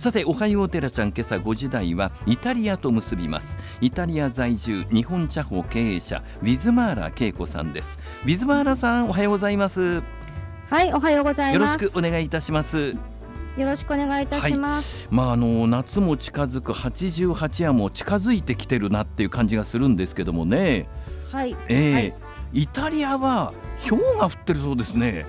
さておはようテラちゃん今朝5時台はイタリアと結びますイタリア在住日本茶舗経営者ウィズマーラ恵子さんですウィズマーラさんおはようございますはいおはようございますよろしくお願いいたしますよろしくお願いいたします。はい、まああの夏も近づく八十八夜も近づいてきてるなっていう感じがするんですけどもね。はい。ええーはい、イタリアは氷が降ってるそうですね。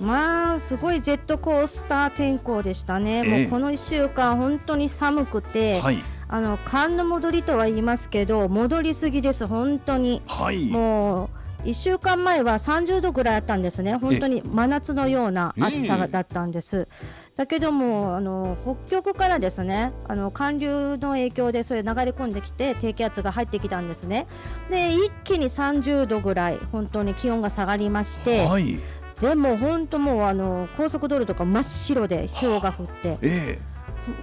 まあすごいジェットコースター天候でしたね、えー、もうこの1週間、本当に寒くて、はい、あの寒の戻りとは言いますけど、戻りすぎです、本当に。はい、もう1週間前は30度ぐらいあったんですね、本当に真夏のような暑さだったんです。えー、だけどもあの、北極からですねあの寒流の影響でそれ流れ込んできて、低気圧が入ってきたんですね、で一気に30度ぐらい、本当に気温が下がりまして、はい、でも本当もうあの高速道路とか真っ白で氷が降って、え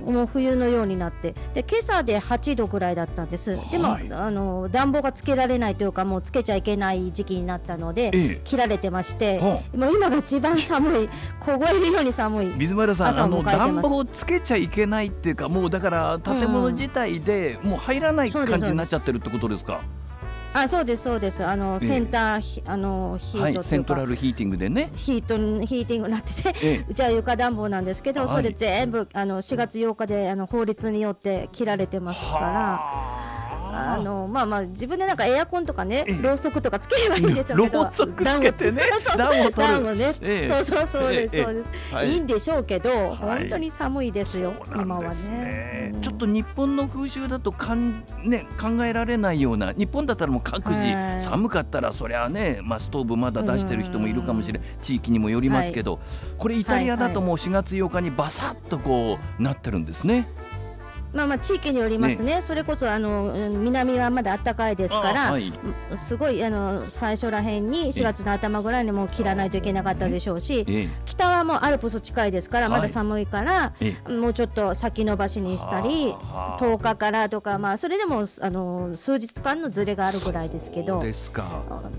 え、もう冬のようになってで今朝で8度ぐらいだったんです、でも、あの暖房がつけられないというかもうつけちゃいけない時期になったので、え、切られてまして、もう今が一番寒い凍えるように寒い水村さんあの暖房つけちゃいけないっていうかもうだから建物自体でもう入らない感じになっちゃってるってことですか。うんあそうですそうですあの、えー、センターあのヒート、はい、セントラルヒーティングでねヒートヒーティングになってて、えー、うちは床暖房なんですけど、はい、それ全部あの4月8日であの法律によって切られてますから。あのまあまあ自分でなんかエアコンとかね、ろうそくとかつければいいんでしょうけど、ろうそくつけてね、暖を取る、ね、そうそうそうですそうです、い、いんでしょうけど、本当に寒いですよ、今はね。ちょっと日本の風習だとかんね考えられないような、日本だったらもう各自寒かったらそりゃね、まあストーブまだ出してる人もいるかもしれない、地域にもよりますけど、これイタリアだともう4月8日にバサッとこうなってるんですね。まあまあ地域によりますね。ねそれこそあの南はまだ暖かいですから、はい、すごいあの最初らへんに4月の頭ぐらいにもう切らないといけなかったでしょうし、北はもうアルプス近いですからまだ寒いから、はい、もうちょっと先延ばしにしたり、10日からとかまあそれでもあの数日間のズレがあるぐらいですけど、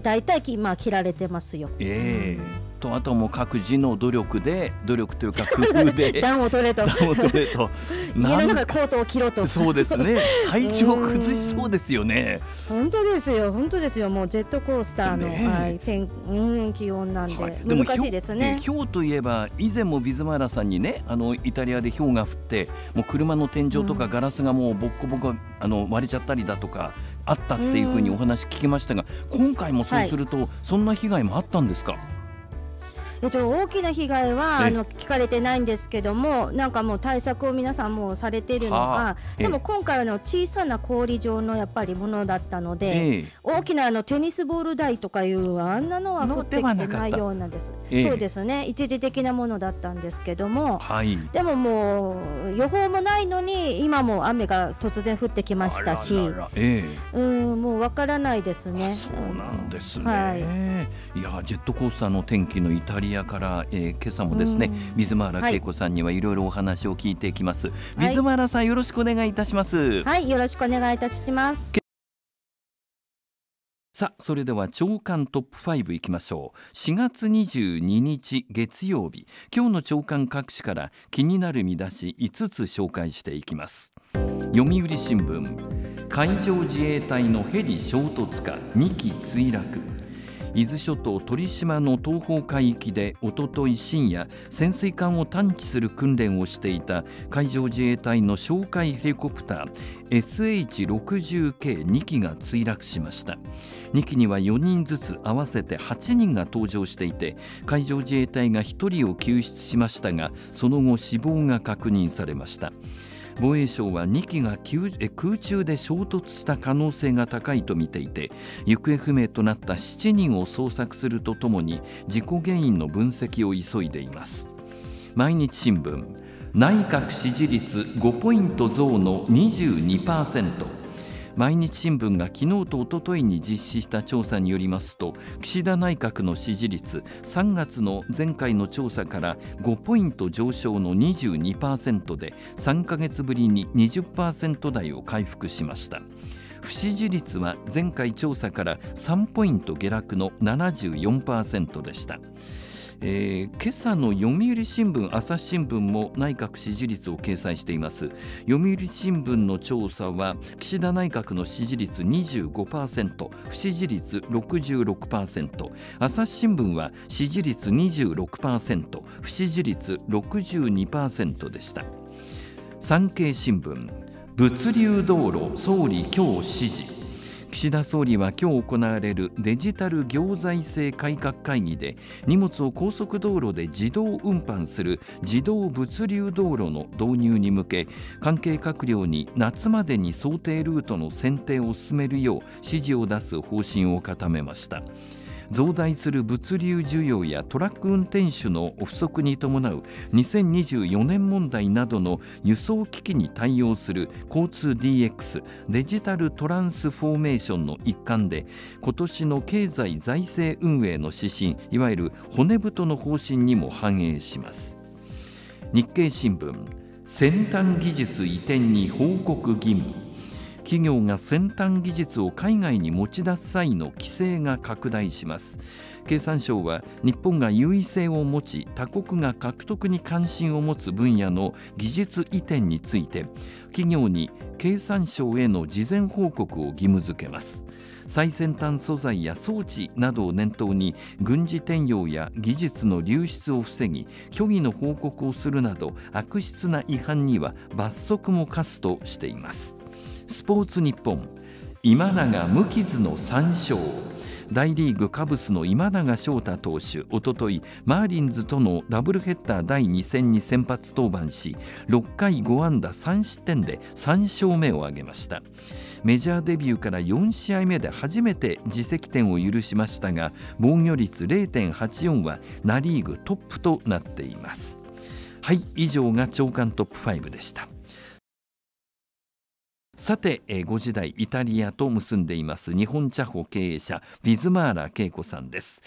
大体まあ切られてますよ。えーとあともう各自の努力で努力というか 工夫で暖を取れと暖を取れと 家の中コートを着ろとそうですね 体調崩しそうですよね本当ですよ本当ですよもうジェットコースターの、ねはい、天うん気温なんで、はい、難しいですねひょうといえば以前もビズマーラさんにねあのイタリアでひょうが降ってもう車の天井とかガラスがもうボッコボコ、うん、あの割れちゃったりだとかあったっていうふうにお話聞きましたが、今回もそうすると、はい、そんな被害もあったんですかっと、大きな被害はあの聞かれてないんですけどもなんかもう対策を皆さんもうされているのかでも今回はの小さな氷状のやっぱりものだったので、大きなあのテニスボール台とかいうあんなのは降ってきてないようなんです、そうですね一時的なものだったんですけども、はい、でももう予報もないのに今も雨が突然降ってきましたしうんもうわからないですね。そうなんですね、はい、いやジェットコースターの天気のイタリア屋から、えー、今朝もですね、水原恵子さんにはいろいろお話を聞いていきます、はい、水原さんよろしくお願いいたしますはいよろしくお願いいたしますさあそれでは長官トップ5いきましょう4月22日月曜日今日の長官各紙から気になる見出し5つ紹介していきます読売新聞海上自衛隊のヘリ衝突か2機墜落伊豆諸島鳥島の東方海域でおととい深夜潜水艦を探知する訓練をしていた海上自衛隊の哨戒ヘリコプター SH60K2 機が墜落しました2機には4人ずつ合わせて8人が搭乗していて海上自衛隊が1人を救出しましたがその後死亡が確認されました防衛省は2機が空中で衝突した可能性が高いと見ていて行方不明となった7人を捜索するとともに事故原因の分析を急いでいます毎日新聞内閣支持率5ポイント増の22%毎日新聞が昨日とおとといに実施した調査によりますと岸田内閣の支持率3月の前回の調査から5ポイント上昇の22%で3ヶ月ぶりに20%台を回復しました不支持率は前回調査から3ポイント下落の74%でした。えー、今朝の読売新聞朝日新聞も内閣支持率を掲載しています読売新聞の調査は岸田内閣の支持率25%不支持率66%朝日新聞は支持率26%不支持率62%でした産経新聞物流道路総理今日支持。岸田総理は今日行われるデジタル行財政改革会議で荷物を高速道路で自動運搬する自動物流道路の導入に向け関係閣僚に夏までに想定ルートの選定を進めるよう指示を出す方針を固めました。増大する物流需要やトラック運転手の不足に伴う2024年問題などの輸送危機に対応する交通 DX デジタルトランスフォーメーションの一環で今年の経済財政運営の指針いわゆる骨太の方針にも反映します日経新聞先端技術移転に報告義務企業が先端技術を海外に持ち出す際の規制が拡大します経産省は日本が優位性を持ち他国が獲得に関心を持つ分野の技術移転について企業に経産省への事前報告を義務付けます最先端素材や装置などを念頭に軍事転用や技術の流出を防ぎ虚偽の報告をするなど悪質な違反には罰則も科すとしています。スポーツニッポン今永無傷の3勝大リーグカブスの今永昇太投手おとといマーリンズとのダブルヘッダー第2戦に先発登板し6回5安打3失点で3勝目を挙げましたメジャーデビューから4試合目で初めて自責点を許しましたが防御率0.84はナ・リーグトップとなっていますはい以上が長官トップ5でしたさて、えー、5時台イタリアと結んでいます日本茶舗経営者ビズマーラ恵子さんです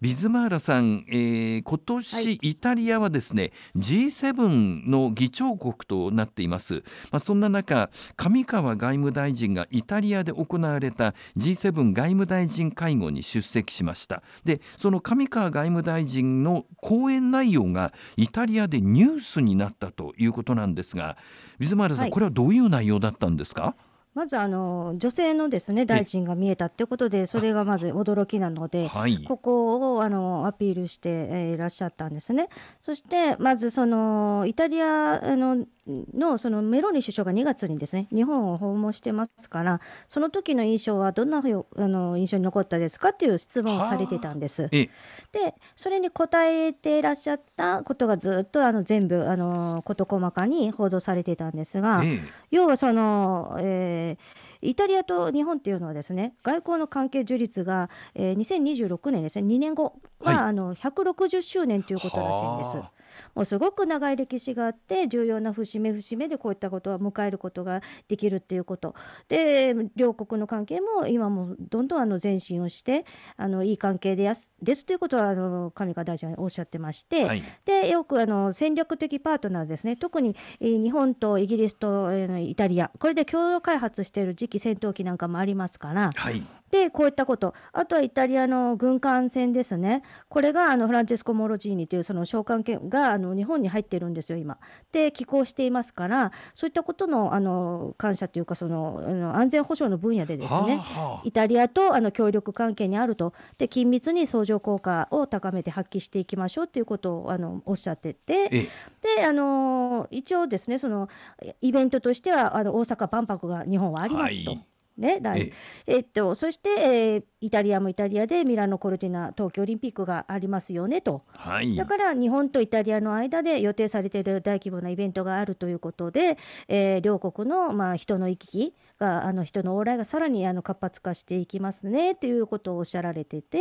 ビズマーラさん、えー、今年イタリアはですね、はい、G7 の議長国となっています、まあ、そんな中上川外務大臣がイタリアで行われた G7 外務大臣会合に出席しましたでその上川外務大臣の講演内容がイタリアでニュースになったということなんですがビズマーラさん、はい、これはどういう内容だったんですかですかまずあの女性のですね大臣が見えたってことで、それがまず驚きなので、ここをあのアピールしていらっしゃったんですね。そして、まずそのイタリアののそのメローニ首相が2月にですね日本を訪問してますからその時の印象はどんなあの印象に残ったですかっていう質問をされてたんです。でそれに答えていらっしゃったことがずっとあの全部あの事細かに報道されてたんですが、要はその、えー、イタリアと日本っていうのはですね外交の関係樹立が、えー、2026年ですね2年後は、はい、あの160周年ということらしいんです。もうすごく長い歴史があって重要な節目節目でこういったことは迎えることができるっていうことで両国の関係も今もどんどんあの前進をしてあのいい関係でやすですということはあの上川大臣はおっしゃってまして、はい、でよくあの戦略的パートナーですね特に日本とイギリスとイタリアこれで共同開発している次期戦闘機なんかもありますから。はいで、こういったこと。あとはイタリアの軍艦船ですね。これがあのフランチェスコ・モロジーニというその召喚犬があの日本に入ってるんですよ、今。で、寄港していますから、そういったことのあの感謝というか、そのあの安全保障の分野でですね、はイタリアとあの協力関係にあると。で、緊密に相乗効果を高めて発揮していきましょうということをあのおっしゃってて、で、あの、一応ですね、そのイベントとしては、あの大阪万博が日本はありますと。はいね、来えっと、そして、えー、イタリアもイタリアでミラノ・コルティナ東京オリンピックがありますよねと、はい、だから日本とイタリアの間で予定されている大規模なイベントがあるということで、えー、両国の、まあ、人の行き来があの人の往来がさらにあの活発化していきますねということをおっしゃられてて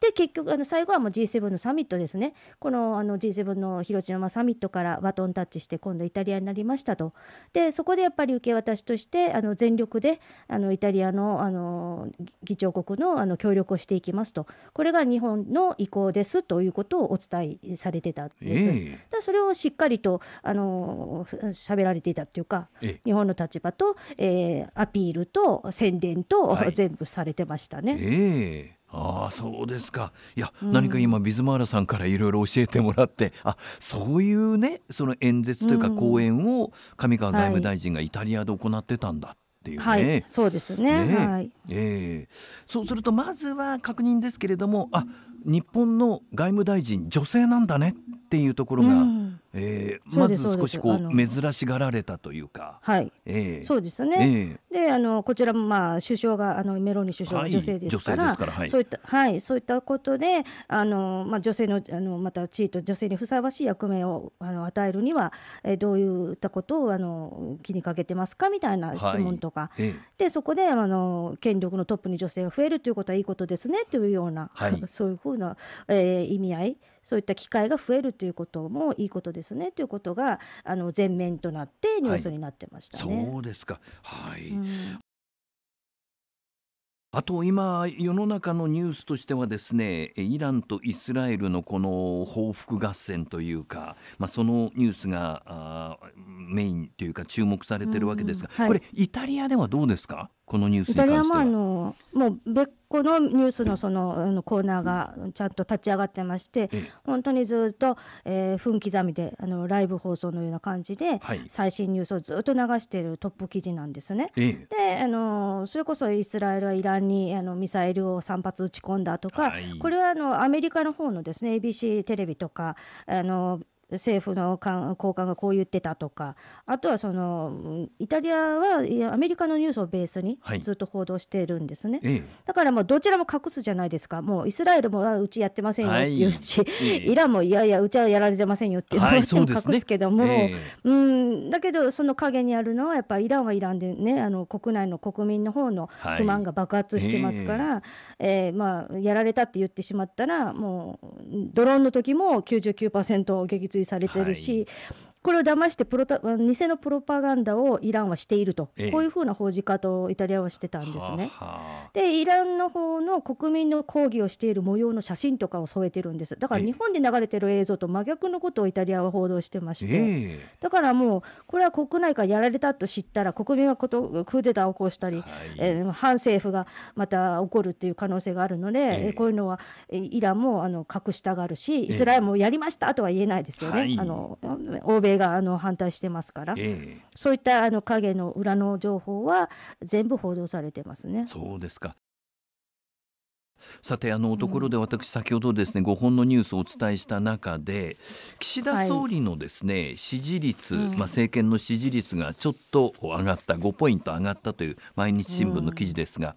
で結局あの最後はもう G7 のサミットですねこのあの G7 の広島サミットからバトンタッチして今度イタリアになりましたとでそこでやっぱり受け渡しとしてあの全力であのイタリアのあの議長国のあの協力をしていきますとこれが日本の意向ですということをお伝えされてたんです。えー、だそれをしっかりとあの喋られていたというか、えー、日本の立場と、えー、アピールと宣伝と、はい、全部されてましたね。えーああそうですかいや、うん、何か今ビズマーラさんからいろいろ教えてもらってあそういうねその演説というか講演を上川外務大臣がイタリアで行ってたんだっていうね、はい、そうですねね、はいえー、そうするとまずは確認ですけれどもあ日本の外務大臣女性なんだねっていうところが、うんえー、まず少しこう珍しがられたというか、はいえー、そうですね、えー、であのこちらも、まあ、首相があのメローニ首相が女性ですから,、はいそういったはい、そういったことであの、まあ、女性のあのまた地位と女性にふさわしい役目をあの与えるには、えー、どういったことをあの気にかけてますかみたいな質問とか、はい、でそこであの権力のトップに女性が増えるということはいいことですねというような、はい、そういうふうな、えー、意味合い。そういった機会が増えるということもいいことですねということがあの前面となってニュースになってました、ねはい、そうですかはい、うんあと今世の中のニュースとしてはですねイランとイスラエルのこの報復合戦というか、まあ、そのニュースがメインというか注目されてるわけですが、うんうんはい、これイタリアではどうですかこのニュースイタリアもあのもう別個のニュースのその、あのコーナーがちゃんと立ち上がってまして、うん、本当にずっと、えー、分刻みであのライブ放送のような感じで、はい、最新ニュースをずっと流しているトップ記事なんですね。えであのそれこそイスラエルはイランにあのミサイルを3発撃ち込んだとか、はい、これはあのアメリカの方のですね ABC テレビとかあの政府の高官がこう言ってたとかあとはそのイタリアはアメリカのニュースをベースにずっと報道しているんですね、はい、だからもうどちらも隠すじゃないですかもうイスラエルもうちやってませんよっていううち、はい、イランもいやいやうちはやられてませんよっていううちも隠すけども、はい、う、ねえー、うんだけどその陰にあるのはやっぱイランはイランでねあの国内の国民の方の不満が爆発してますから、はい、えー、えー、まあ、やられたって言ってしまったらもうドローンの時も99%撃墜されてるし、はいこれを騙してプロタ偽のプロパガンダをイランはしていると、ええ、こういうふうな報じ方をイタリアはしてたんですね。ははでイランの方の国民の抗議をしている模様の写真とかを添えてるんですだから日本で流れてる映像と真逆のことをイタリアは報道してまして、え、だからもうこれは国内からやられたと知ったら国民はことクーデターを起こしたり、はい、えー、反政府がまた起こるっていう可能性があるので、えこういうのはイランもあの隠したがるしイスラエルもやりましたとは言えないですよね。あの欧米があの反対してますから、えー、そういったあの影の裏の情報は全部報道されてますね。そうですかさてあのところで私先ほどですね、5本のニュースをお伝えした中で岸田総理のですね、支持率、まあ、政権の支持率がちょっと上がった5ポイント上がったという毎日新聞の記事ですが、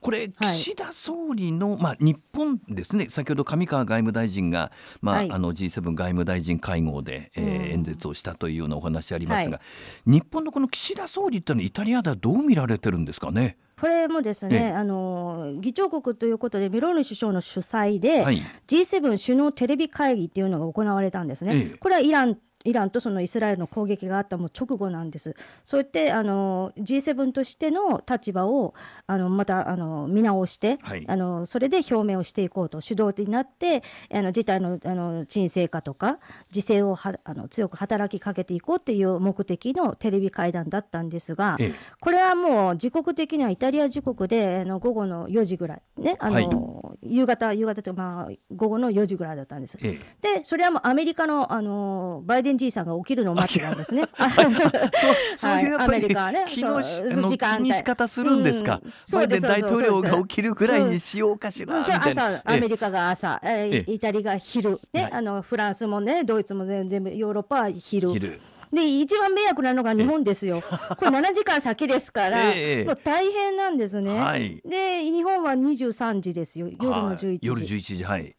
これ岸田総理の、まあ、日本ですね先ほど上川外務大臣が、まあ、あの G7 外務大臣会合で、え演説をしたというようなお話ありますが、日本のこの岸田総理ってのはイタリアではどう見られてるんですかね。これもですね、あの議長国ということでメローニ首相の主催で、はい、G7 首脳テレビ会議っていうのが行われたんですね。これはイランイランとそのイスラエルの攻撃があったもう直後なんです。そうやってあの G7 としての立場をあのまたあの見直して、はい、あのそれで表明をしていこうと主導になってあの事態のあの沈静化とか自制をはあの強く働きかけていこうという目的のテレビ会談だったんですが、これはもう時刻的にはイタリア時刻であの午後の4時ぐらいねあの、はい、夕方夕方というかまあ午後の4時ぐらいだったんです。でそれはもうアメリカのあのバイデン変さんが起きるのを待ってたんですね。そういうやっぱり、はいね、気の時間帯。仕方するんですか、バイデン大統領が起きるぐらいにしようかしら、うん、朝アメリカが朝、えイタリアが昼、ね、はい、あのフランスもねドイツも全然ヨーロッパは昼。昼で一番迷惑なのが日本ですよ、これ7時間先ですから、えー、大変なんですね、はい、で日本は23時ですよ、夜の11時。夜11時、はい、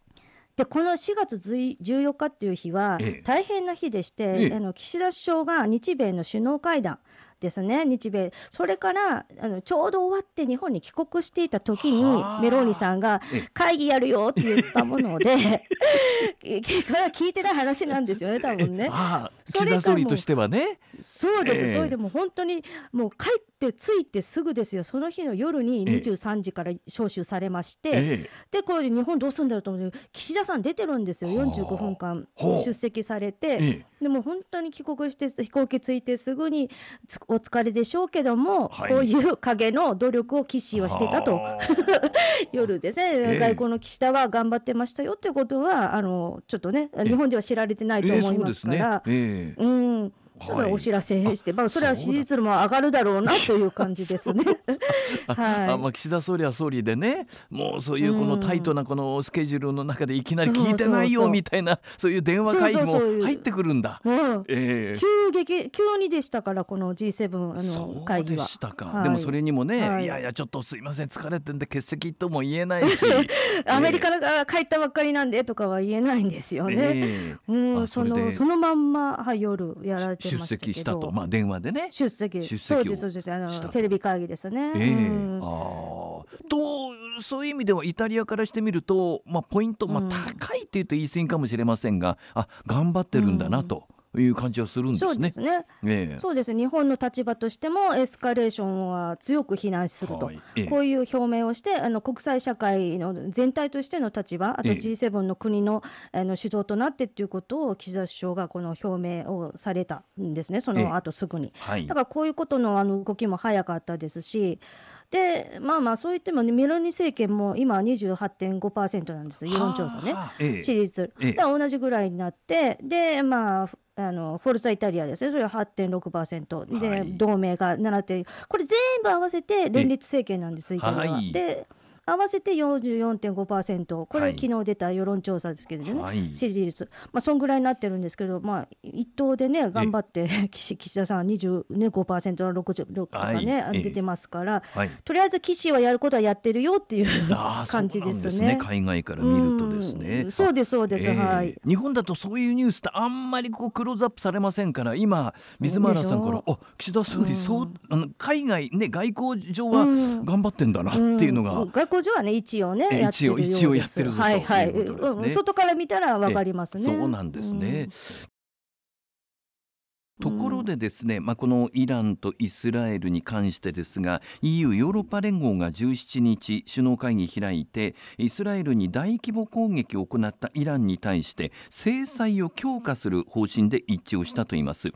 でこの4月14日っていう日は大変な日でして、あの岸田首相が日米の首脳会談ですね日米それからあのちょうど終わって日本に帰国していた時にメローニさんが会議やるよって言ったもので 聞いてない話なんですよね多分ね。岸田総理としてはねそうです、えー、それでも本当にもう帰っでついてすぐですよその日の夜に23時から招集されまして、ええ、でこれ日本どうすんだろうと思って岸田さん出てるんですよ45分間出席されて、でも本当に帰国して飛行機着いてすぐにお疲れでしょうけども、はい、こういう影の努力を岸はしてたと 夜ですね、外交の岸田は頑張ってましたよということはあのちょっとね日本では知られてないと思いますから。うんはい、お知らせして、まあ、それは支持率も上がるだろうなという感じですね。はい、あまあ、岸田総理は総理でね、もうそういうこのタイトなこのスケジュールの中でいきなり聞いてないよみたいな、そういう電話会議も入ってくるんだ。え急激、急にでしたから、この G7 あの会議は。ではい、でもそれにもね、はい、いやいや、ちょっとすいません、疲れてんで欠席とも言えないし。アメリカから帰ったばっかりなんでとかは言えないんですよね。えー、うん、その、そのまんま、はい、夜やられて。出席したと、まあ、電話でね出席出席そうですあのテレビ会議ですね。えー、うん、あとそういう意味ではイタリアからしてみると、まあ、ポイント、まあ、高いって言うと言い過ぎかもしれませんが、うん、あ頑張ってるんだなと。いう感じはするんですね。そうですね。えー、そうです。日本の立場としてもエスカレーションは強く非難すると、はいえー、こういう表明をして、あの国際社会の全体としての立場、あと G7 の国の、えー、あの主導となってということを岸田首相がこの表明をされたんですね。その後すぐに。はい、だからこういうことのあの動きも早かったですし。でまあまあそう言っても、ね、メロニ政権も今28.5%なんです世論調査ね、支持率、同じぐらいになってでまああのフォルツァイタリアですねそれは8.6%で、はい、同盟が7点これ全部合わせて連立政権なんです、イタリアは。はい、で合わせて44.5%、これ、昨日出た世論調査ですけどね、はい、支持率、まあ、そんぐらいになってるんですけど、まあ、一党でね、頑張って、岸岸田さん25%、ね、60とかね、はい、出てますから、はい、とりあえず岸はやることはやってるよっていう 感じですね。すね海外から見るとですね。そうですそうです、えー、はい。日本だとそういうニュースってあんまりこうクローズアップされませんから、今水原さんからお岸田総理、そうあの海外ね外交上は頑張ってんだなっていうのが、うんうん、外工場はね一応ね、えー、一応一応やってるぞということですね、はいはい、外から見たらわかりますね、そうなんですね、ところでですね、まあ、このイランとイスラエルに関してですが EU= ヨーロッパ連合が17日首脳会議開いてイスラエルに大規模攻撃を行ったイランに対して制裁を強化する方針で一致をしたといいます、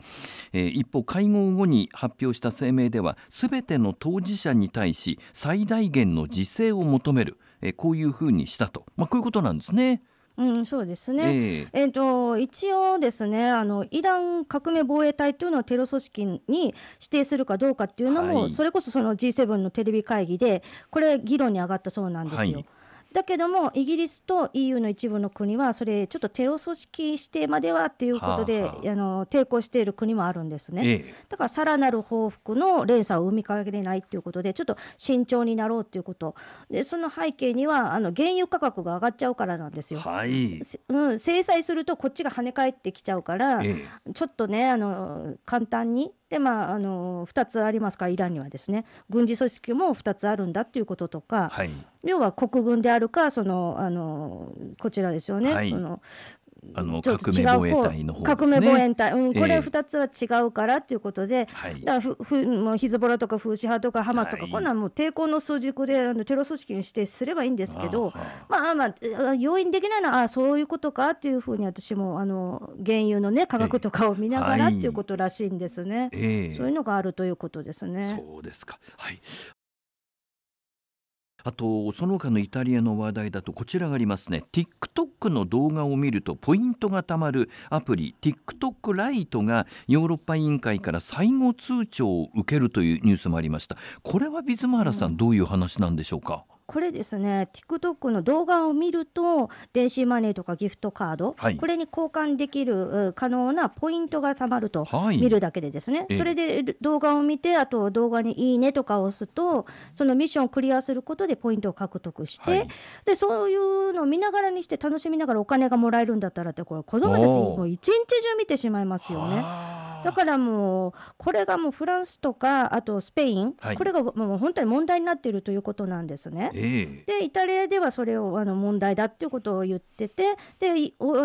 えー、一方会合後に発表した声明ではすべての当事者に対し最大限の自制を求める、えー、こういうふうにしたと、まあ、こういうことなんですね。うん、そうですね、えー、えーと一応、ですねあのイラン革命防衛隊というのをテロ組織に指定するかどうかっていうのも、はい、それこそその G7 のテレビ会議で、これ、議論に上がったそうなんですよ。はいだけどもイギリスと EU の一部の国はそれちょっとテロ組織指定まではっていうことで、はあはあ、あの抵抗している国もあるんですね、ええ、だからさらなる報復の連鎖を生みかけれないということでちょっと慎重になろうということでその背景にはあの原油価格が上がっちゃうからなんですよ、はい、うん、制裁するとこっちが跳ね返ってきちゃうから、え、ちょっとねあの簡単にでまあ、あの2つありますからイランにはですね軍事組織も2つあるんだっていうこととか、はい、要は国軍であるかそのあのこちらですよね、はい、そのあの革命防衛隊の方ですね。革命防衛隊、うん、これ二つは違うからということで、えー、だふふもうヒズボラとかフーシ派とかハマスとか、はい、こんなんもう抵抗の枢軸であのテロ組織に指定すればいいんですけど、まあまあ、要因できないのは、あそういうことかというふうに私もあの原油の、ね、価格とかを見ながら、えー、いうことらしいんですね、えー、そういうのがあるということですね。そうですか、はい、あとその他のイタリアの話題だとこちらがありますね TikTok の動画を見るとポイントがたまるアプリ TikTok ライトがヨーロッパ委員会から最後通知を受けるというニュースもありましたこれはビズマーラさんどういう話なんでしょうか、これですね TikTok の動画を見ると電子マネーとかギフトカード、はい、これに交換できる可能なポイントがたまると、はい、見るだけでですね、それで動画を見てあと動画に「いいね」とかを押すとそのミッションをクリアすることでポイントを獲得して、はい、でそういうのを見ながらにして楽しみながらお金がもらえるんだったらってこれ子どもたちも一日中見てしまいますよね。だからもうこれがもうフランスとかあとスペイン、はい、これがもう本当に問題になっているということなんですね。えー、でイタリアではそれをあの問題だっていうことを言っててであ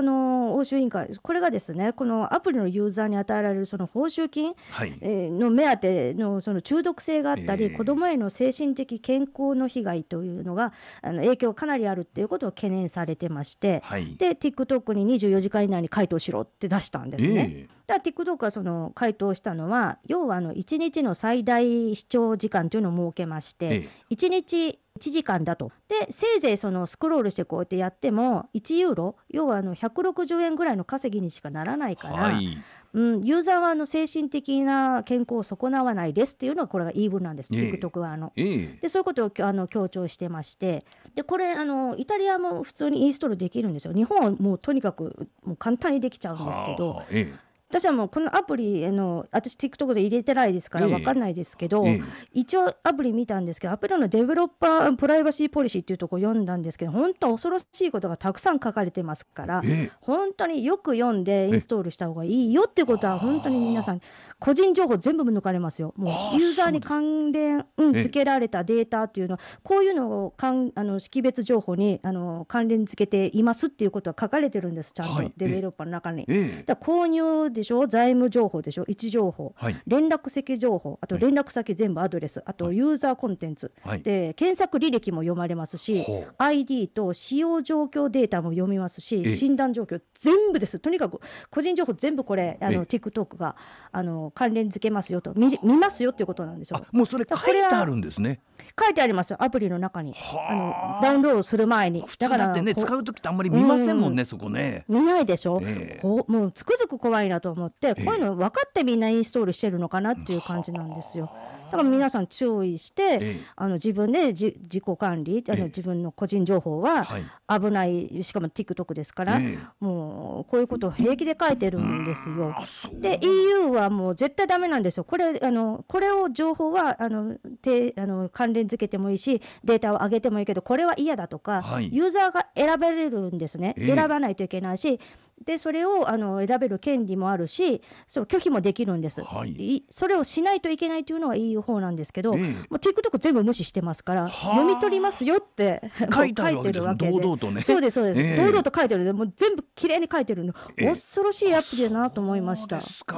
の欧州委員会これがですねこのアプリのユーザーに与えられるその報酬金、はい、えの目当てのその中毒性があったり、えー、子どもへの精神的健康の被害というのがあの影響かなりあるっていうことを懸念されてまして、はい、で TikTok に24時間以内に回答しろって出したんですね。えーだから TikTok はその回答したのは要はあの1日の最大視聴時間というのを設けまして、え1日1時間だとでせいぜいそのスクロールしてこうやってやっても1ユーロ要はあの160円ぐらいの稼ぎにしかならないから、はい、うん、ユーザーはあの精神的な健康を損なわないですっていうのがこれが言い分なんです、えー、TikTok はあの、えでそういうことをあの強調してましてでこれあのイタリアも普通にインストールできるんですよ日本はもうとにかくもう簡単にできちゃうんですけど。ははえ私はもうこのアプリの私 TikTok で入れてないですから分かんないですけど、ええ、一応アプリ見たんですけどアプリのデベロッパープライバシーポリシーっていうとこ読んだんですけど本当恐ろしいことがたくさん書かれてますから、え、本当によく読んでインストールした方がいいよってことは本当に皆さん個人情報全部抜かれますよもうユーザーに関連う、付けられたデータっていうのはこういうのをかんあの識別情報にあの関連付けていますっていうことは書かれてるんですちゃんと、はい、デベロッパーの中に。だ購入でしょ財務情報でしょ位置情報、はい、連絡先情報あと連絡先全部アドレス、はい、あとユーザーコンテンツ、はい、で検索履歴も読まれますし ID と使用状況データも読みますし診断状況全部ですとにかく個人情報全部これあの TikTok があの関連付けますよと見見ますよっていうことなんですよもうそれ書いてあるんですね書いてありますよ、アプリの中にあのダウンロードする前にだからね使う時ってあんまり見ませんもんね、うん、そこね見ないでしょ、えー、もうつくづく怖いなと思って、こういうの分かってみんなインストールしてるのかなっていう感じなんですよ。だから皆さん注意して、えあの自分で自己管理あの自分の個人情報は危ない、はい、しかも TikTok ですから、え、もうこういうことを平気で書いてるんですよ。で EU はもう絶対ダメなんですよ。これあのこれを情報はあのてあの関連付けてもいいしデータを上げてもいいけどこれは嫌だとか、はい、ユーザーが選べれるんですね。選ばないといけないしでそれをあの選べる権利もあるしそう拒否もできるんです、はい、それをしないといけないというのが EU いう方なんですけど、ええ、もう TikTok 全部無視してますから読み取りますよって書いてるわけで堂々とねそうですそうです、え、堂々と書いてるでもう全部綺麗に書いてるの、恐ろしいアプリだなと思いましたいやだか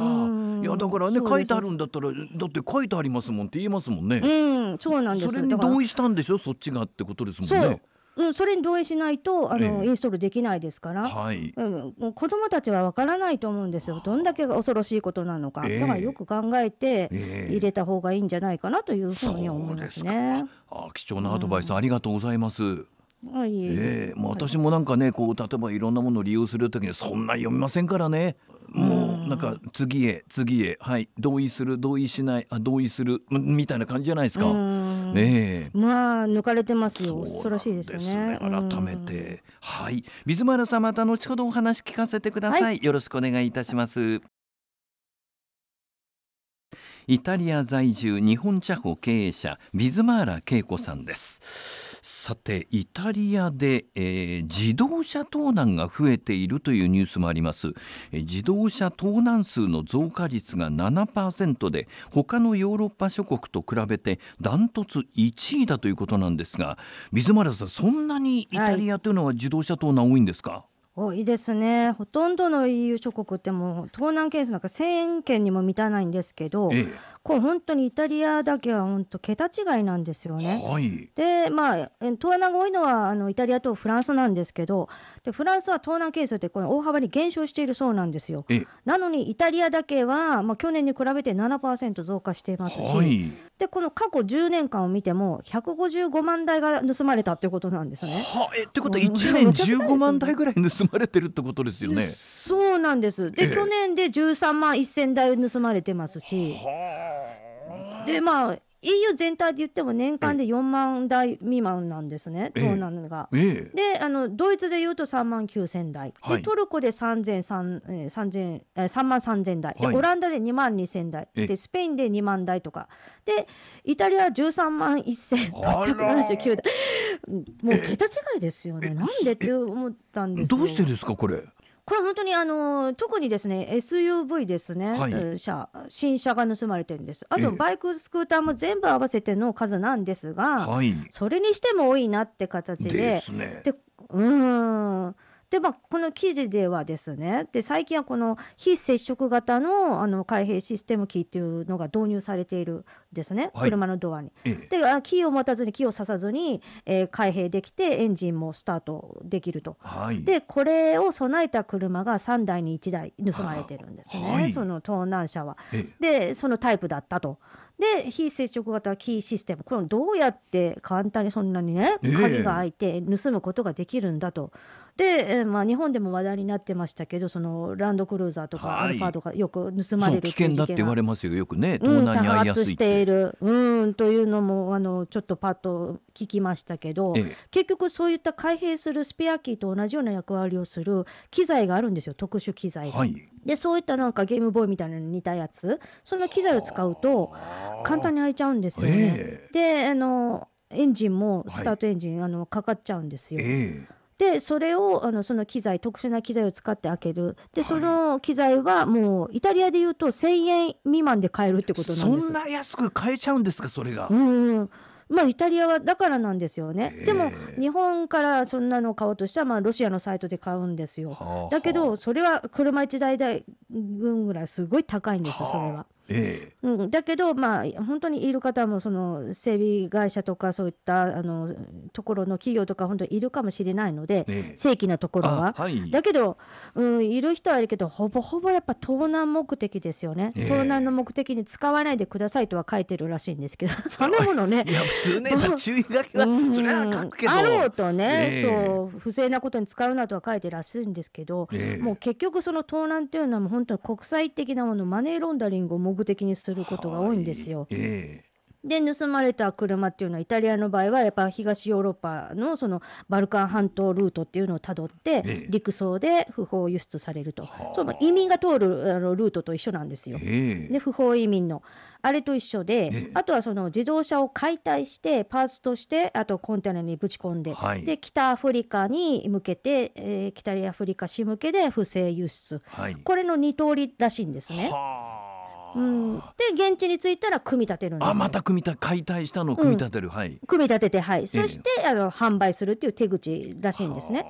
らね書いてあるんだったらだって書いてありますもんって言いますもんねうんそうなんですそれに同意したんでしょそっちがってことですもんねうん、それに同意しないとあの、ええ、インストールできないですから、はいうん、う子どもたちはわからないと思うんですよ、どんだけ恐ろしいことなのか、えー、だからよく考えて入れた方がいいんじゃないかなというふうに思いますね。すあ貴重なアドバイス、うん、ありがとうございます。はい、ええー、ま私もなんかね、こう、例えば、いろんなものを利用するときに、そんな読みませんからね。もうなんか次へ次へはい同意する同意しないあ同意するみたいな感じじゃないですか。ねえ。まあ抜かれてますよ。恐ろしいですね。改めてはい。水丸さんまた後ほどお話聞かせてください。よろしくお願いいたします。イタリア在住日本茶舗経営者ビズマーラ恵子さんですさてイタリアで、えー、自動車盗難が増えているというニュースもあります、えー、自動車盗難数の増加率が7%で他のヨーロッパ諸国と比べてダントツ1位だということなんですがビズマーラさんそんなにイタリアというのは自動車盗難多いんですか、はい多いですね。ほとんどの EU 諸国ってもう盗難件数なんか1000件にも満たないんですけど、ええ、こう本当にイタリアだけは本当桁違いなんですよね。はい、でまあ盗難が多いのはあのイタリアとフランスなんですけどでフランスは盗難件数ってこれ大幅に減少しているそうなんですよ。え、なのにイタリアだけは、まあ、去年に比べて7%増加していますし、はい、で、この過去10年間を見ても、155万台が盗まれたということなんですね。はあ、えってことは、1年15万台ぐらい盗まれてるってことですよね。そうなんです。で、えー、去年で13万1000台盗まれてますし。でまあ EU 全体で言っても年間で4万台未満なんですね、盗難が。え、であの、ドイツで言うと3万9000台、はい、でトルコで3万3000台、はい、オランダで2万2000台で、スペインで2万台とか、でイタリア13万1879台、もう桁違いですよね、なんでって思ったんですどうしてですか、これ。これ本当にあの特にですね SUV ですね、はい、車新車が盗まれてるんですあとバイク、スクーターも全部合わせての数なんですが、はい、それにしても多いなって形でで、ね、うんで、まあ、この記事ではですね、で、最近はこの非接触型のあの開閉システムキーっていうのが導入されているんですね、はい、車のドアに。で、キーを持たずに、キーを刺さずに、えー、開閉できて、エンジンもスタートできると。はい、で、これを備えた車が3台に1台盗まれてるんですね、はい、その盗難車は。で、そのタイプだったと。で非接触型キーシステムこれどうやって簡単にそんなにね鍵が開いて盗むことができるんだと、えーで、えまあ、日本でも話題になってましたけどそのランドクルーザーとかアルファーとかよく盗まれる危険だって言われますよよくね盗難に遭いやすいっているうんというのもあのちょっとパッと聞きましたけど、ええ、結局そういった開閉するスペアキーと同じような役割をする機材があるんですよ特殊機材はい、でそういったなんかゲームボーイみたいなのに似たやつその機材を使うと簡単に開いちゃうんですよね。え、であのエンジンもスタートエンジン、はい、あのかかっちゃうんですよ。えでそれをあのその機材特殊な機材を使って開けるで、はい、その機材はもうイタリアでいうと1,000円未満で買えるってことなんですそんな安く買えちゃうんですかそれが。うんまあ、イタリアはだからなんですよね。でも日本からそんなの買おうとしたら、まあ、ロシアのサイトで買うんですよ。はあはあ、だけどそれは車1台分ぐらいすごい高いんですよそれは。ええ、うん、だけど、まあ、本当にいる方もその整備会社とかそういったあのところの企業とか本当にいるかもしれないので、え、正規なところは、はい、だけど、うん、いる人はいるけどほぼほぼやっぱ盗難目的ですよね、盗難の目的に使わないでくださいとは書いてるらしいんですけど そんなものねいや普通ね注意書きは、うん、それは書くけどあろうとね、そう不正なことに使うなとは書いてらしいんですけど、もう結局その盗難っていうのはもう本当に国際的なものマネーロンダリングを的にすることが多いんですよ。で盗まれた車っていうのはイタリアの場合はやっぱ東ヨーロッパのそのバルカン半島ルートっていうのをたどって陸送で不法輸出されると、えー、その移民が通るあのルートと一緒なんですよ。えー、で不法移民のあれと一緒で、あとはその自動車を解体してパーツとしてあとコンテナにぶち込んではい、で北アフリカに向けて、えー、北アフリカ市向けで不正輸出、はい、これの2通りらしいんですね。で現地に着いたら組み立てるんですあまた組み立解体したのを組み立てる、うん、はい組み立ててはいそして、えー、あの販売するっていう手口らしいんですね。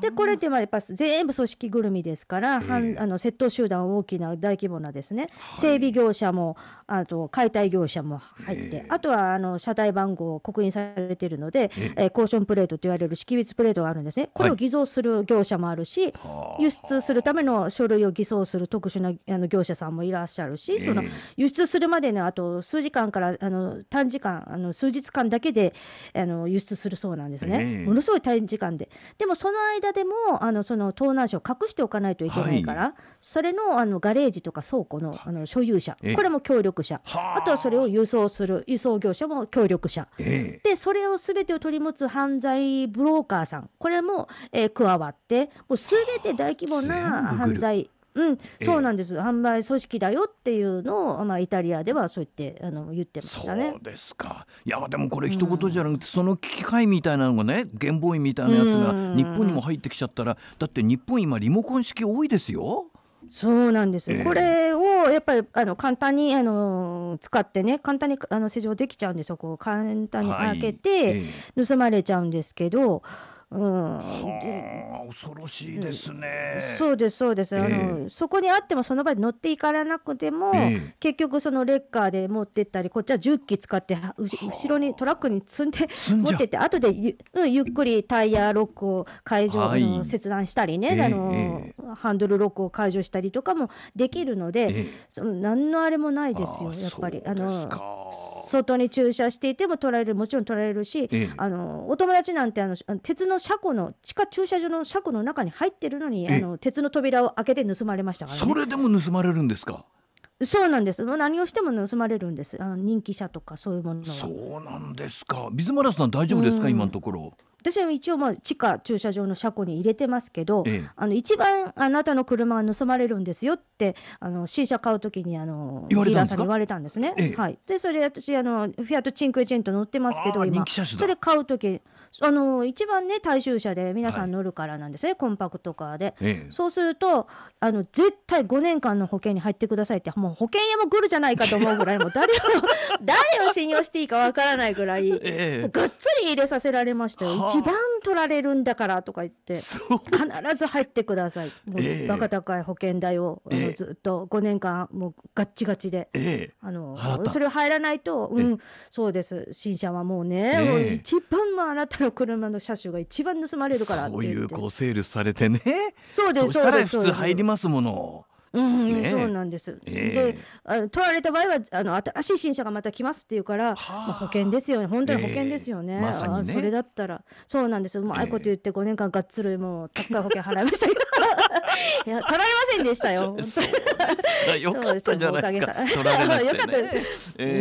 でこれってまあやっぱ全部組織ぐるみですから、えー、あの窃盗集団大きな大規模なですね、はい、整備業者もあと解体業者も入って、えー、あとはあの車体番号を刻印されているので、えー、えー、コーションプレートと言われる識別プレートがあるんですねこれを偽造する業者もあるし、はい、輸出するための書類を偽装する特殊なあの業者さんもいらっしゃるし、えー、その輸出するまでのあと数時間からあの短時間あの数日間だけであの輸出するそうなんですね、ものすごい短時間で。でもその間間でもあのその盗難車を隠しておかないといけないから、はい、それのあのガレージとか倉庫のあの所有者、これも協力者、あとはそれを輸送する輸送業者も協力者、でそれをすべてを取り持つ犯罪ブローカーさんこれも、えー、加わってもうすべて大規模な犯罪うん、そうなんです、えー、販売組織だよっていうのを、まあ、イタリアではそうやってあの言ってましたね。そうですかいやでもこれ一言じゃなくて、うん、その機械みたいなのがねゲームみたいなやつが日本にも入ってきちゃったらだって日本今リモコン式多いですよ。そうなんです、えー、これをやっぱりあの簡単にあの使ってね簡単にあの施錠できちゃうんですよこう簡単に開けて盗まれちゃうんですけど。はいえーうん、恐ろしいですね。そうですそうです、えー、あのそこにあってもその場で乗っていからなくても、えー、結局そのレッカーで持ってったりこっちは重機使って後ろにトラックに積んで持ってって後でゆ,、うん、ゆっくりタイヤロックを解除、はい、切断したりね、えー、あのハンドルロックを解除したりとかもできるので、その何のあれもないですよやっぱりあの外に駐車していても取られるもちろん取られるし、あのお友達なんてあの鉄の車庫の地下駐車場の車庫の中に入ってるのにあの鉄の扉を開けて盗まれましたから、ね、それでも盗まれるんですかそうなんです。何をしても盗まれるんです。あの人気車とかそういうものそうなんですか。ビズマラさん大丈夫ですか、今のところ。私は一応まあ地下駐車場の車庫に入れてますけど、ええ、あの一番あなたの車が盗まれるんですよってあの新車買うときにあのディーラーさんに言われたんですね。え、はい。でそれ私あのフィアットチンクエチェント乗ってますけど今それ買う時あの一番ね大衆車で皆さん乗るからなんですね、はい、コンパクトカーで、ええ、そうするとあの絶対5年間の保険に入ってくださいってもう保険屋もグルじゃないかと思うぐらいもう誰を 誰を信用していいかわからないぐらい、え、がっつり入れさせられましたよ、はあ、一番取られるんだからとか言って必ず入ってくださいもうバカ高い保険代を、あのずっと5年間もうガッチガチで、あのそれ入らないと、うん、そうです新車はもうね、一番もあなたあの車の車種が一番盗まれるからそういうこうセールされてねそうですそしたら普通入りますもの。うん、ね、そうなんです。えー、で、取られた場合はあの新しい新車がまた来ますっていうから、まあ、保険ですよね。本当に保険ですよね。えーまね、それだったらそうなんです。もうあいこと言って5年間がっつりもう高い保険払いましたけど。いや取られませんでしたよ。そうよかったじゃないですか。取られなくてね。えー、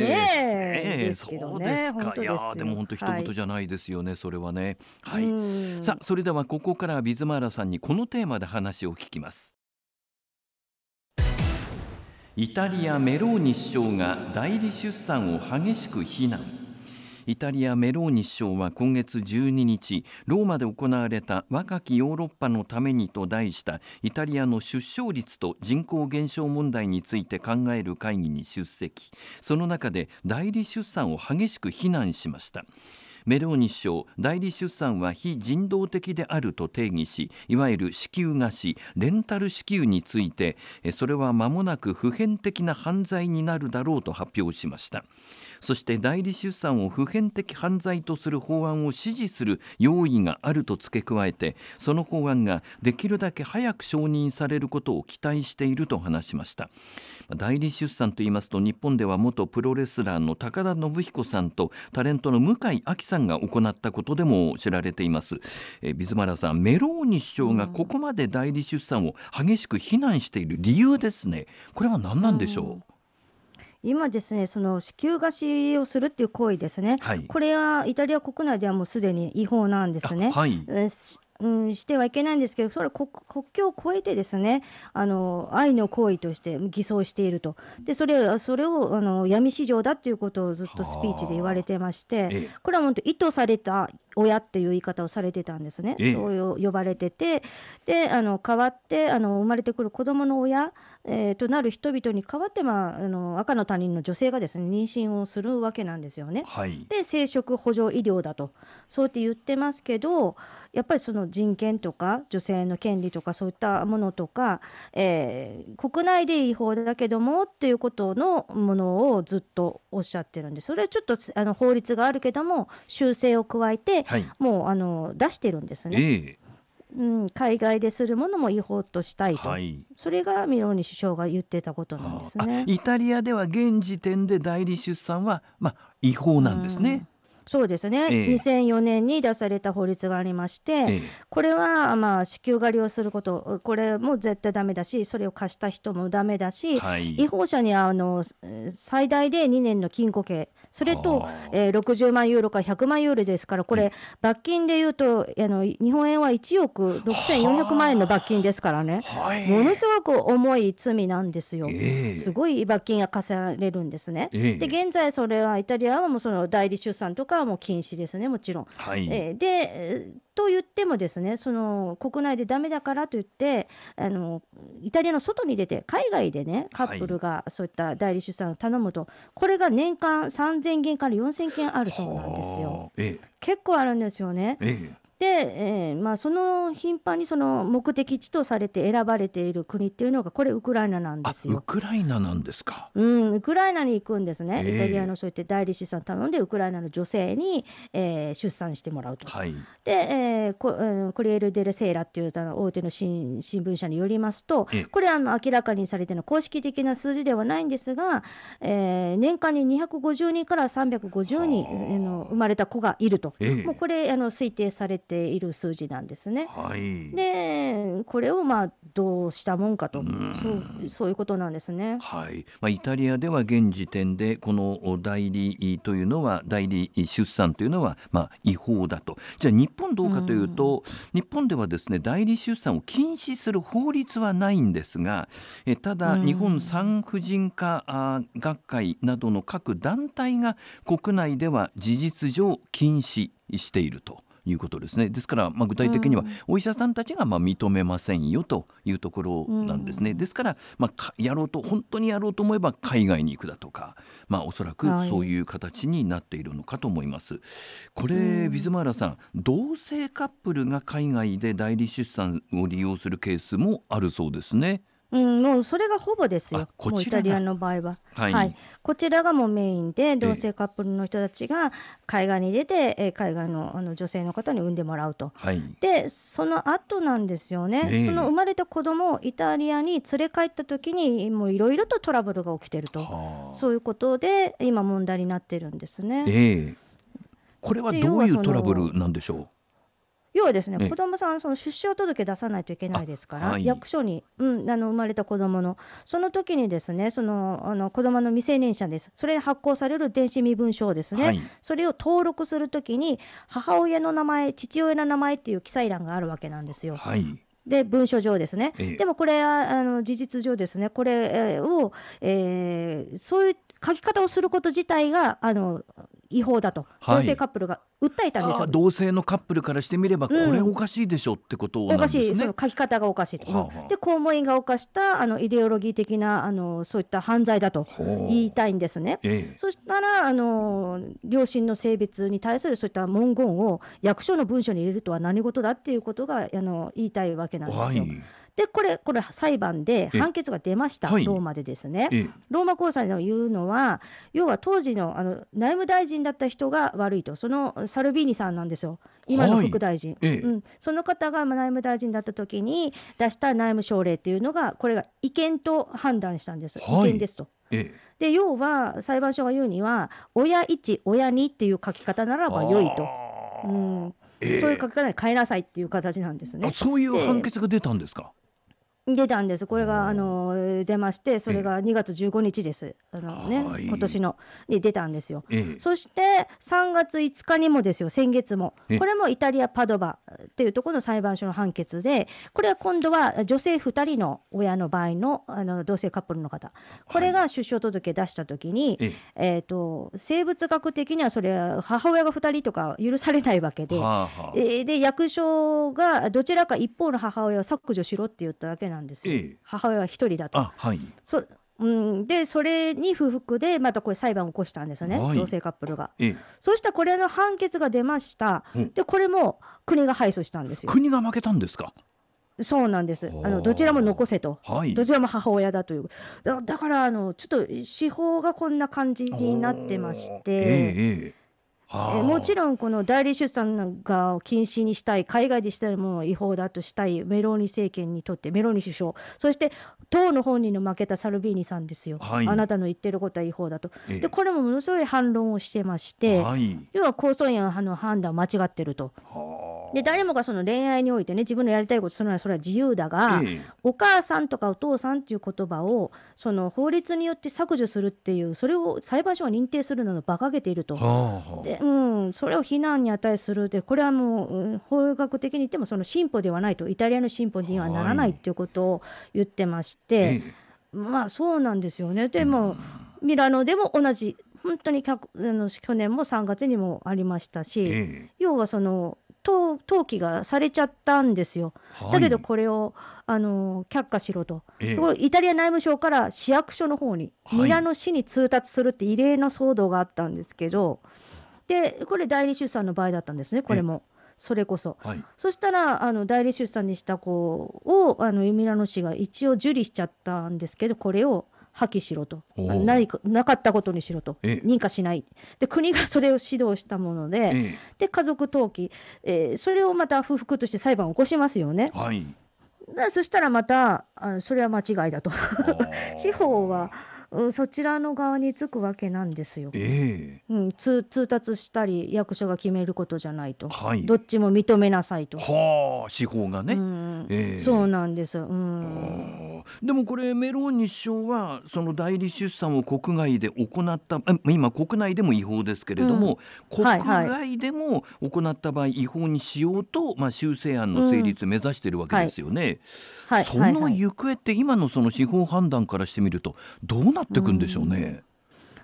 ねえそうですか。いやでも本当一言じゃないですよね。それはね。はい。さあそれではここからビズマーラさんにこのテーマで話を聞きます。イタリアメローニ首相が代理出産を激しく非難。イタリアメローニ首相は今月12日ローマで行われた若きヨーロッパのためにと題したイタリアの出生率と人口減少問題について考える会議に出席その中で代理出産を激しく非難しましたメローニ首相代理出産は非人道的であると定義しいわゆる支給貸しレンタル支給についてそれは間もなく普遍的な犯罪になるだろうと発表しましたそして代理出産を普遍的犯罪とする法案を支持する用意があると付け加えてその法案ができるだけ早く承認されることを期待していると話しました代理出産と言いますと日本では元プロレスラーの高田信彦さんとタレントの向井亜紀さんが行ったことでも知られていますえビズマラさんメローニ首相がここまで代理出産を激しく非難している理由ですねこれは何なんでしょう、うん今ですね、その支給貸しをするっていう行為ですね、はい、これはイタリア国内ではもうすでに違法なんですね。はい、うん、してはいけないんですけどそれは国境を越えてですねあの愛の行為として偽装しているとでそれそれをあの闇市場だということをずっとスピーチで言われてましてこれは本当意図された親っていう言い方をされてたんですねそう呼ばれててであの代わってあの生まれてくる子どもの親、えー、となる人々に代わって、まあ、あの赤の他人の女性がですね妊娠をするわけなんですよね。はい、で生殖補助医療だとそうって言ってますけどやっぱりその人権とか女性の権利とかそういったものとか、えー、国内で違法だけどもっていうことのものをずっとおっしゃってるんでそれはちょっとあの法律があるけども修正を加えて、はい、もうあの出してるんですね。えーうん、海外でするものも違法としたいと、はい、それがミローニ首相が言ってたことなんですね。イタリアでは現時点で代理出産は、まあ、違法なんですね。そうですね、えー、2004年に出された法律がありまして、えー、これはまあ支給狩りをすること、これも絶対だめだし、それを貸した人もだめだし、はい、違法者にあの最大で2年の禁錮刑、それと、えー、60万ユーロか100万ユーロですから、これ、罰金でいうとあの、日本円は1億6400万円の罰金ですからね、ものすごく重い罪なんですよ、えー、すごい罰金が課せられるんですね。で現在、それはイタリアはもうその代理出産とかカーも禁止ですねもちろん。はい、えでと言ってもですねその国内でダメだからと言ってあのイタリアの外に出て海外でねカップルがそういった代理出産を頼むと、はい、これが年間3000件から4000件あるそうなんですよ。結構あるんですよね。えで、えーまあ、その頻繁にその目的地とされて選ばれている国っていうのが、これ、ウクライナなんですよ。ウクライナなんですか。うん、ウクライナに行くんですね、えー、イタリアのそうやって代理出産頼んで、ウクライナの女性に、えー、出産してもらうと。はい、で、えーこうん、コリエル・デル・セイラっていう大手の新新聞社によりますと、えー、これあの、明らかにされての公式的な数字ではないんですが、えー、年間に250人から350人の生まれた子がいると、えー、もうこれあの推定されてている数字なんですね。はい、でこれをまあどうしたもんかとそうそういうことなんですね。はいまあ、イタリアでは現時点でこの代理というのは代理出産というのはまあ違法だとじゃあ日本どうかというと、日本ではですね代理出産を禁止する法律はないんですがえただ日本産婦人科学会などの各団体が国内では事実上禁止しているということですね。ですから、まあ、具体的にはお医者さんたちがまあ認めませんよというところなんですね。ですから、まあ、やろうと本当にやろうと思えば海外に行くだとか、まあ、おそらくそういう形になっているのかと思います。はい、これ、ビズマーラさん同性カップルが海外で代理出産を利用するケースもあるそうですね。うん、もうそれがほぼですよ、もうイタリアの場合は、はい、はい、こちらがもうメインで、同性カップルの人たちが海外に出て、えー、海外のあの女性の方に産んでもらうと、はい、でその後なんですよね、えー、その生まれた子供をイタリアに連れ帰った時に、もういろいろとトラブルが起きてると、そういうことで、今、問題になってるんですね。えー、これはどういうトラブルなんでしょう要はですね、子どもさんその出生届出さないといけないですから、はい、役所に、うん、あの生まれた子どものその時にですねそのあの子どもの未成年者ですそれに発行される電子身分証ですね、はい、それを登録する時に母親の名前父親の名前っていう記載欄があるわけなんですよ。はいで文書上ですね、ええ、でもこれあの事実上ですねこれを、えー、そういう書き方をすること自体があの違法だと、はい、同性カップルが訴えたんですよ同性のカップルからしてみればこれおかしいでしょってことを、ねうん、おかしいその書き方がおかしいと、はあはあ、で公務員が犯したあのイデオロギー的なあのそういった犯罪だと言いたいんですね、ええ、そしたらあの両親の性別に対するそういった文言を役所の文書に入れるとは何事だっていうことがあの言いたいわけなんですよ。はいでこれこれ裁判で判決が出ました、ローマでですね、ローマ高裁の言うのは要は当時のあの内務大臣だった人が悪いとそのサルビーニさんなんですよ今の副大臣、はい、うん、その方が内務大臣だった時に出した内務省令っていうのがこれが違憲と判断したんです、はい、違憲ですと。で要は裁判所が言うには親1親2っていう書き方ならば良いと。うん、そういう書き方に変えなさいっていう形なんですね。そういう判決が出たんですか。出たんです、これがあの出まして、それが2月15日です、あのね、今年のに出たんですよ、そして3月5日にもですよ、先月も、これもイタリア・パドバっていうところの裁判所の判決で、これは今度は女性2人の親の場合のあの同性カップルの方、これが出生届出した時に、えっと、生物学的にはそれ、母親が2人とか許されないわけで、で役所がどちらか一方の母親を削除しろって言ったわけなんなんですよ、ええ、母親は1人だと。はい、そうん、でそれに不服でまたこれ裁判を起こしたんですよね、はい、同性カップルが。ええ、そうしたこれの判決が出ました、でこれも国が敗訴したんですよ。国が負けたんですかそうなんですあのどちらも残せと、はい、どちらも母親だというだからあのちょっと司法がこんな感じになってまして。えええもちろんこの代理出産なんかを禁止にしたい海外でしたらもう違法だとしたいメローニ政権にとってメローニ首相そして党の本人の負けたサルビーニさんですよ、はい、あなたの言ってることは違法だと、えでこれもものすごい反論をしてまして、はい、要は控訴院の判断間違ってると。で誰もがその恋愛においてね自分のやりたいことするのはそれは自由だが、え、お母さんとかお父さんという言葉をその法律によって削除するっていうそれを裁判所が認定するなど馬鹿げていると。ははうん、それを非難に値するで、これはもう、うん法学的に言ってもその進歩ではないと、イタリアの進歩にはならないっていうことを言ってまして、まあそうなんですよね。でも、ミラノでも同じ、本当にきゃあの去年も3月にもありましたし、ええ要はその登記がされちゃったんですよ。はいだけどこれをあの却下しろと、ええこれイタリア内務省から市役所の方に、はいミラノ市に通達するって異例の騒動があったんですけど、でこれ代理出産の場合だったんですねこれも。それこそ、はい、そしたらあの代理出産にした子をあのユミラノ氏が一応受理しちゃったんですけどこれを破棄しろとないなかったことにしろと認可しないで国がそれを指導したものでで家族登記、えー、それをまた不服として裁判を起こしますよね。はい、だそしたらまたあそれは間違いだと 司法はうん、そちらの側につくわけなんですよ、えーうん、通通達したり役所が決めることじゃないと、はい、どっちも認めなさいと。はあ司法がね、うんえー、そうなんです、うん、でもこれメローニ首相はその代理出産を国外で行った今国内でも違法ですけれども、うん、国外でも行った場合違法にしようと、はいはい、まあ、修正案の成立目指しているわけですよね。はい、はい、その行方って今のその司法判断からしてみるとどうなっていくんでしょうね。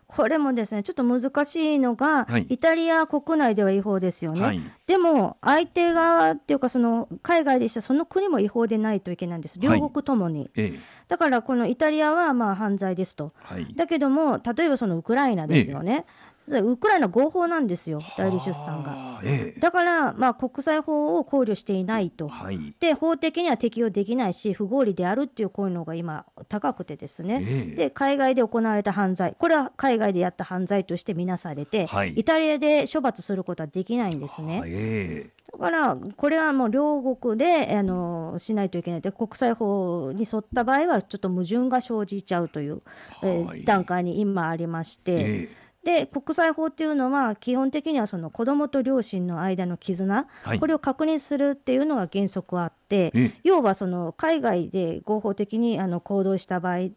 これもですねちょっと難しいのが、はい、イタリア国内では違法ですよね、はい、でも相手側っていうかその海外でしたその国も違法でないといけないんです両国ともに、はいだからこのイタリアはまあ犯罪ですと、だけども例えばそのウクライナですよね、えウクライナ合法なんですよ、代理出産が。ええ、だから、まあ、国際法を考慮していないと、はい、で、法的には適用できないし、不合理であるっていう声のが今、高くてですね、え、で、海外で行われた犯罪、これは海外でやった犯罪として見なされて、はい、イタリアで処罰することはできないんですね。だから、これはもう両国であのしないといけないで、国際法に沿った場合は、ちょっと矛盾が生じちゃうという、え段階に今ありまして。で国際法っていうのは基本的にはその子どもと両親の間の絆、はい、これを確認するっていうのが原則はあって要はその海外で合法的にあの行動した場合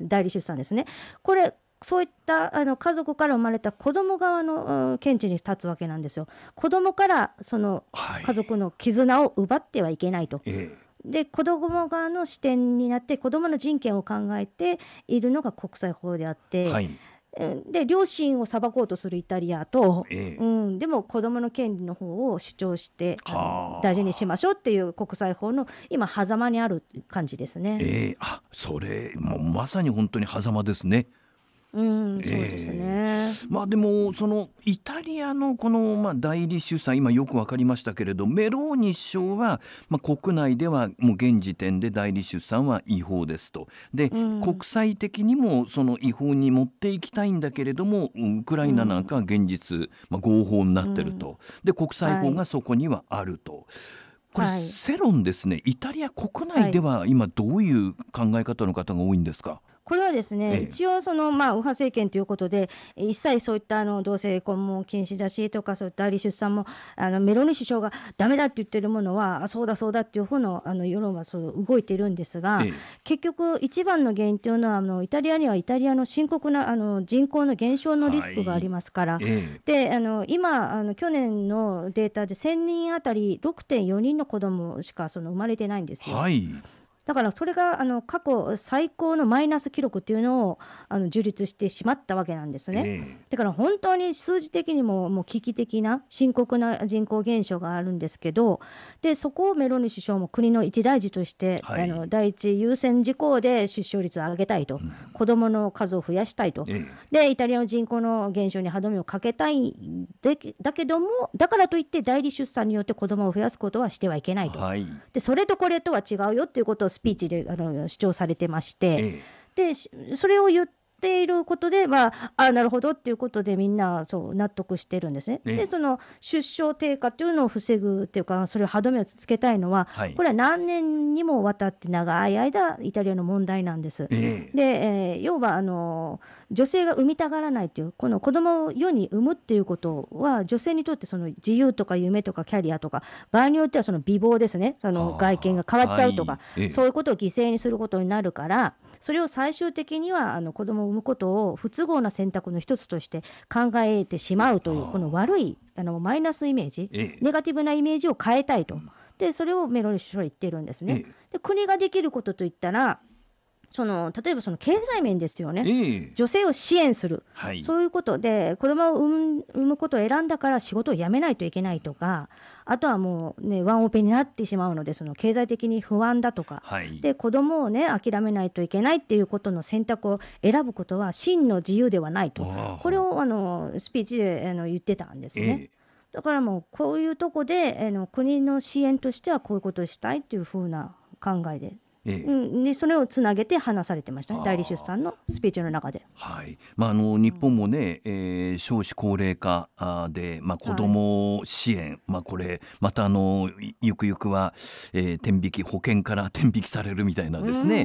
代理出産ですねこれそういったあの家族から生まれた子ども側の見地に立つわけなんですよ。子どもからその家族の絆を奪ってはいけないと。はいえーで子ども側の視点になって子どもの人権を考えているのが国際法であって、はい、で両親を裁こうとするイタリアと、ええ、うん、でも子どもの権利の方を主張して大事にしましょうっていう国際法の今狭間にある感じですね。えあそれもうまさに本当に狭間ですね。うん、そうですね。まあでもそのイタリアのこのまあ代理主催今よく分かりましたけれどメローニ首相はまあ国内ではもう現時点で代理出産は違法ですとで、うん、国際的にもその違法に持っていきたいんだけれどもウクライナなんかは現実、まあ、合法になってると、うん、で国際法がそこにはあると。はいこれ、世論ですね、イタリア国内では今、どういう考え方の方が多いんですか。これはですね、ええ、一応その、まあ、右派政権ということで、一切そういったあの同性婚も禁止だしとか、そういった出産も、あのメローニ首相がだめだって言ってるものは、そうだそうだっていう方のあの世論はそう動いているんですが、え、結局、一番の原因というのはあの、イタリアにはイタリアの深刻なあの人口の減少のリスクがありますから、はい、であの今あの、去年のデータで1000人当たり6.4人の子供しかその生まれてないんですよ。はいだからそれがあの過去最高のマイナス記録っていうのをあの樹立してしまったわけなんですね、だから本当に数字的にももう危機的な深刻な人口減少があるんですけどでそこをメローニ首相も国の一大事として、はい、あの第一優先事項で出生率を上げたいと、うん、子どもの数を増やしたいと、でイタリアの人口の減少に歯止めをかけたいだけどもだからといって代理出産によって子どもを増やすことはしてはいけないと、はい、でそれとこれとは違うよっていうことをスピーチであの主張されてまして、ええ、でそれを言っていることで、まあ、あなるほどっていうことでみんなそう納得してるんですね。ねでその出生低下というのを防ぐっていうかそれを歯止めをつけたいのは、はい、これは何年にもわたって長い間イタリアの問題なんです。で、えー、要はあの女性が産みたがらないというこの子供を世に産むっていうことは女性にとってその自由とか夢とかキャリアとか場合によってはその美貌ですねその外見が変わっちゃうとか、はい、そういうことを犠牲にすることになるから。それを最終的にはあの子供を産むことを不都合な選択の一つとして考えてしまうというこの悪いあのマイナスイメージ、ネガティブなイメージを変えたいと。でそれをメロディ首相は言ってるんですね。で国ができることといったらその例えばその経済面ですよね、えー、女性を支援する、はい、そういうことで子供を産むことを選んだから仕事を辞めないといけないとかあとはもう、ね、ワンオペになってしまうのでその経済的に不安だとか、はい、で子供をね諦めないといけないっていうことの選択を選ぶことは真の自由ではないとこれをあのスピーチであの言ってたんですね。えーだからもうこういうとこで、えの国の支援としてはこういうことをしたいというふうな考えでええ、でそれをつなげて話されてました、ね、代理出産のスピーチの中で。はいまあ、あの日本もね、えー、少子高齢化で、まあ、子ども支援、はい、まあ、これまたあのゆくゆくは、えー、天引き保険から 天引きされるみたいなですね、え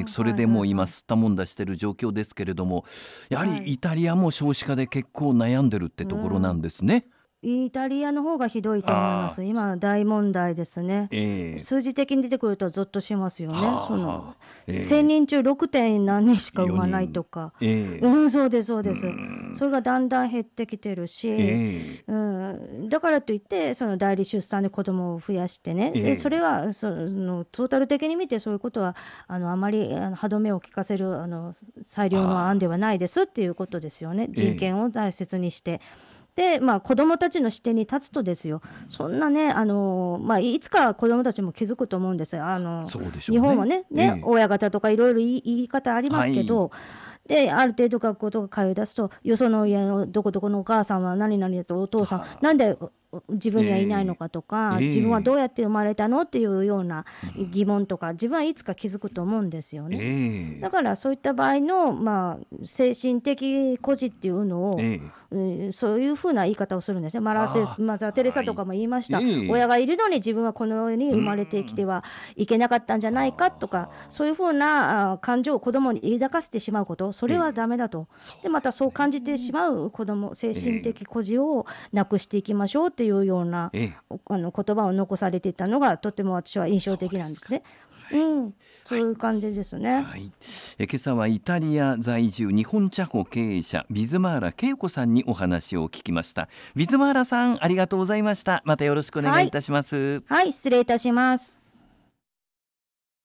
ー、それでもう今吸ったもんだしてる状況ですけれどもやはりイタリアも少子化で結構悩んでるってところなんですね。はいイタリアの方がひどいと思います。今大問題ですね、えー、数字的に出てくるとぞっとしますよね。はあ、その、えー、人中 6. 点何人しか産まないとか、えー、うんそうですそうです。それがだんだん減ってきてるし、えー、うんだからといってその代理出産で子供を増やしてね、でそれはそのトータル的に見てそういうことはあのあまりあの歯止めを効かせるあの裁量の案ではないですっていうことですよね。人権を大切にして。はあで、まあ、子どもたちの視点に立つとですよ、そんなね、あのまあ、いつか子どもたちも気づくと思うんですよ、あの、ね、日本はね、ね、ええ、親方とかいろいろ言い方ありますけど、はい、である程度学校とか通い出すとよその家のどこどこのお母さんは何々だとお父さんなんで自分にはいないのかとか、えー、自分はどうやって生まれたのっていうような疑問とか、自分はいつか気づくと思うんですよね。えー、だからそういった場合の、まあ、精神的孤児っていうのを、えー、そういうふうな言い方をするんですね。マラテザー・テレサとかも言いました、はい、親がいるのに自分はこの世に生まれてきてはいけなかったんじゃないかとか、そういうふうな感情を子供に抱かせてしまうこと、それはだめだと、でまたそう感じてしまう子供精神的孤児をなくしていきましょうってていうような、ええ、あの言葉を残されていたのがとても私は印象的なんですね。うん、そういう感じですね、はいはい、え今朝はイタリア在住日本茶舗経営者ビズマーラ恵子さんにお話を聞きましたビズマーラさんありがとうございましたまたよろしくお願いいたします、はい、はい、失礼いたします